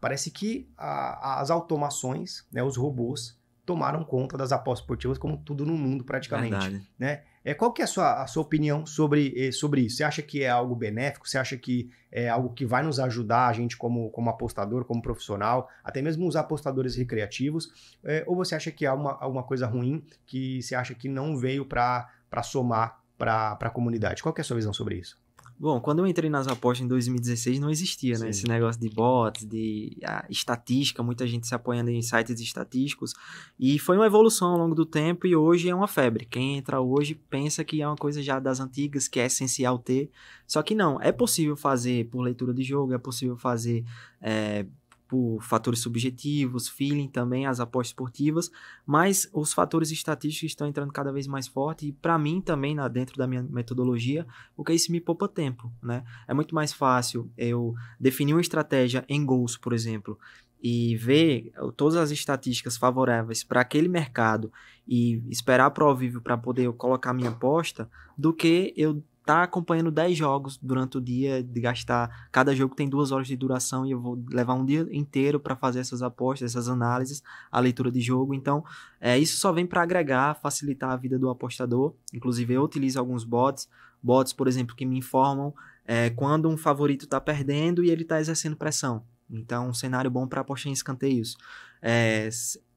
Parece que a, as automações, né, os robôs, tomaram conta das apostas esportivas como tudo no mundo praticamente, né? É, qual que é a sua, a sua opinião sobre, eh, sobre isso? Você acha que é algo benéfico? Você acha que é algo que vai nos ajudar a gente como, como apostador, como profissional, até mesmo os apostadores recreativos? É, ou você acha que é uma, alguma coisa ruim que você acha que não veio para somar para a comunidade? Qual que é a sua visão sobre isso? Bom, quando eu entrei nas apostas em 2016, não existia, né? Esse negócio de bots, de ah, estatística, muita gente se apoiando em sites estatísticos. E foi uma evolução ao longo do tempo e hoje é uma febre. Quem entra hoje pensa que é uma coisa já das antigas, que é essencial ter. Só que não, é possível fazer por leitura de jogo, é possível fazer é, por fatores subjetivos, feeling também, as apostas esportivas, mas os fatores estatísticos estão entrando cada vez mais forte e para mim também na, dentro da minha metodologia, porque isso me poupa tempo, né? É muito mais fácil eu definir uma estratégia em gols, por exemplo, e ver todas as estatísticas favoráveis para aquele mercado e esperar provível para poder eu colocar minha aposta, do que eu tá acompanhando 10 jogos durante o dia, de gastar. Cada jogo tem duas horas de duração e eu vou levar um dia inteiro para fazer essas apostas, essas análises, a leitura de jogo. Então, é, isso só vem para agregar, facilitar a vida do apostador. Inclusive, eu utilizo alguns bots, bots, por exemplo, que me informam é, quando um favorito está perdendo e ele está exercendo pressão. Então, um cenário bom para apostar em escanteios. É,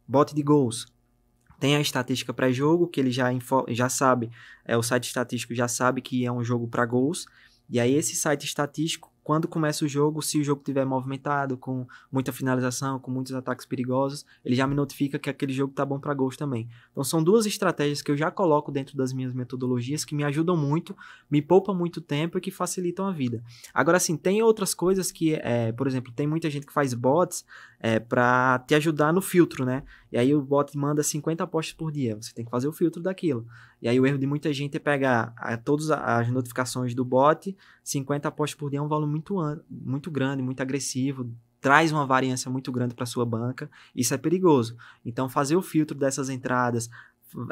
bot de gols, tem a estatística pré-jogo, que ele já, já sabe, é, o site estatístico já sabe que é um jogo para gols. E aí, esse site estatístico, quando começa o jogo, se o jogo tiver movimentado, com muita finalização, com muitos ataques perigosos, ele já me notifica que aquele jogo tá bom para gols também. Então, são duas estratégias que eu já coloco dentro das minhas metodologias que me ajudam muito, me poupam muito tempo e que facilitam a vida. Agora, sim, tem outras coisas que, é, por exemplo, tem muita gente que faz bots é, para te ajudar no filtro, né? E aí o bot manda 50 apostas por dia. Você tem que fazer o filtro daquilo. E aí o erro de muita gente é pegar a, todas as notificações do bot. 50 apostas por dia é um valor muito, muito grande, muito agressivo. Traz uma variância muito grande para sua banca. Isso é perigoso. Então, fazer o filtro dessas entradas,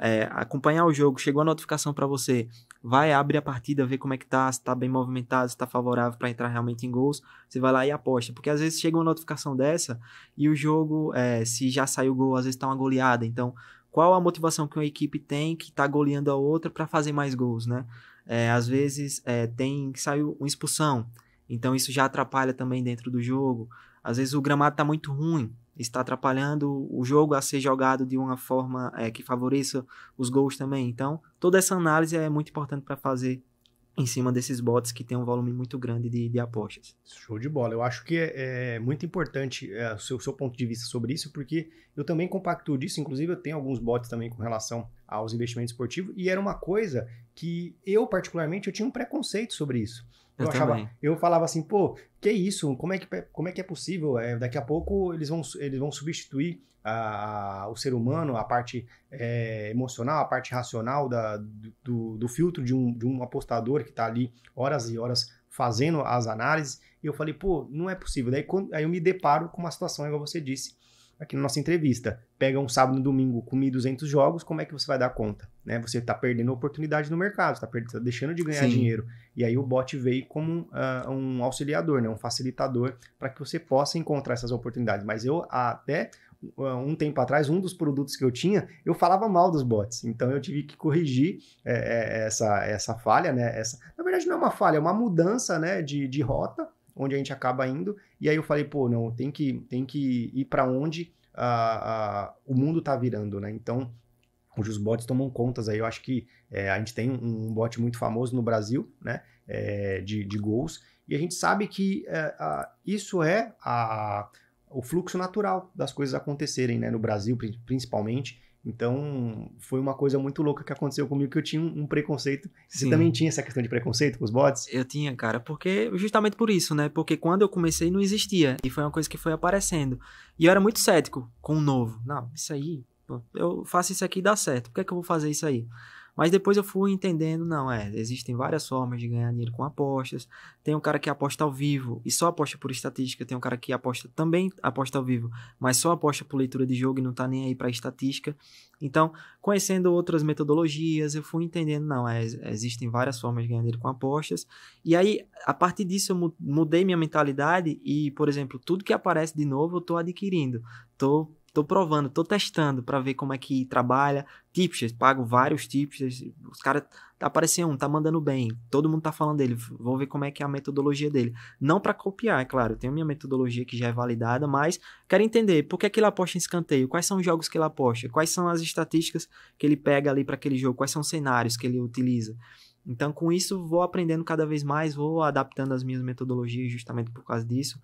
é, acompanhar o jogo, chegou a notificação para você, vai abrir a partida, ver como é que tá, se tá bem movimentado, se tá favorável para entrar realmente em gols, você vai lá e aposta, porque às vezes chega uma notificação dessa e o jogo, é, se já saiu gol, às vezes tá uma goleada, então qual a motivação que uma equipe tem que tá goleando a outra para fazer mais gols, né? É, às vezes é, tem saiu uma expulsão, então isso já atrapalha também dentro do jogo. Às vezes o gramado tá muito ruim, está atrapalhando o jogo a ser jogado de uma forma é, que favoreça os gols também. Então, toda essa análise é muito importante para fazer em cima desses bots que tem um volume muito grande de, de apostas. Show de bola. Eu acho que é, é muito importante é, o seu, seu, ponto de vista sobre isso, porque eu também compacto disso. Inclusive, eu tenho alguns bots também com relação aos investimentos esportivos, e era uma coisa que eu, particularmente, eu tinha um preconceito sobre isso. Eu, eu achava, eu falava assim, pô, que isso? Como é que, como é, que é possível? É, daqui a pouco eles vão, eles vão substituir a, a, o ser humano, a parte é, emocional, a parte racional da, do, do filtro de um, de um apostador que está ali horas e horas fazendo as análises. E eu falei, pô, não é possível. Daí quando, aí eu me deparo com uma situação, igual você disse, aqui na nossa entrevista. Pega um sábado e domingo, com 1.200 jogos, como é que você vai dar conta? Né? Você está perdendo oportunidade no mercado, está tá deixando de ganhar Sim. dinheiro. E aí o bot veio como uh, um auxiliador, né? um facilitador para que você possa encontrar essas oportunidades. Mas eu até ah, um tempo atrás, um dos produtos que eu tinha, eu falava mal dos bots. Então eu tive que corrigir é, essa, essa falha, né? Essa, na verdade, não é uma falha, é uma mudança né, de, de rota onde a gente acaba indo. E aí eu falei, pô, não, tem que, tem que ir para onde a, ah, a, ah, o mundo está virando, né? Então, hoje os bots tomam contas aí. Eu acho que é, a gente tem um, um, bot muito famoso no Brasil, né? É, de, de gols. E a gente sabe que é, a, isso é a, o fluxo natural das coisas acontecerem, né? No Brasil, principalmente. Então, foi uma coisa muito louca que aconteceu comigo, que eu tinha um preconceito. Você Sim. também tinha essa questão de preconceito com os bots? Eu tinha, cara, porque justamente por isso, né? Porque quando eu comecei não existia, e foi uma coisa que foi aparecendo. E eu era muito cético com o novo. Não, isso aí, eu faço isso aqui e dá certo. Por que, é que eu vou fazer isso aí? Mas depois eu fui entendendo, não, é, existem várias formas de ganhar dinheiro com apostas. Tem um cara que aposta ao vivo e só aposta por estatística, tem um cara que aposta também aposta ao vivo, mas só aposta por leitura de jogo e não tá nem aí para estatística. Então, conhecendo outras metodologias, eu fui entendendo, não, é, existem várias formas de ganhar dinheiro com apostas. E aí, a partir disso, eu mudei minha mentalidade e, por exemplo, tudo que aparece de novo eu tô adquirindo. Tô Tô provando, tô testando para ver como é que trabalha. Tipsters, pago vários tipsters. Os caras tá aparecendo um, tá mandando bem. Todo mundo tá falando dele. Vou ver como é que é a metodologia dele. Não para copiar, é claro. tenho minha metodologia que já é validada, mas quero entender por que, é que ele aposta em escanteio, quais são os jogos que ele aposta, quais são as estatísticas que ele pega ali para aquele jogo, quais são os cenários que ele utiliza. Então, com isso, vou aprendendo cada vez mais, vou adaptando as minhas metodologias justamente por causa disso.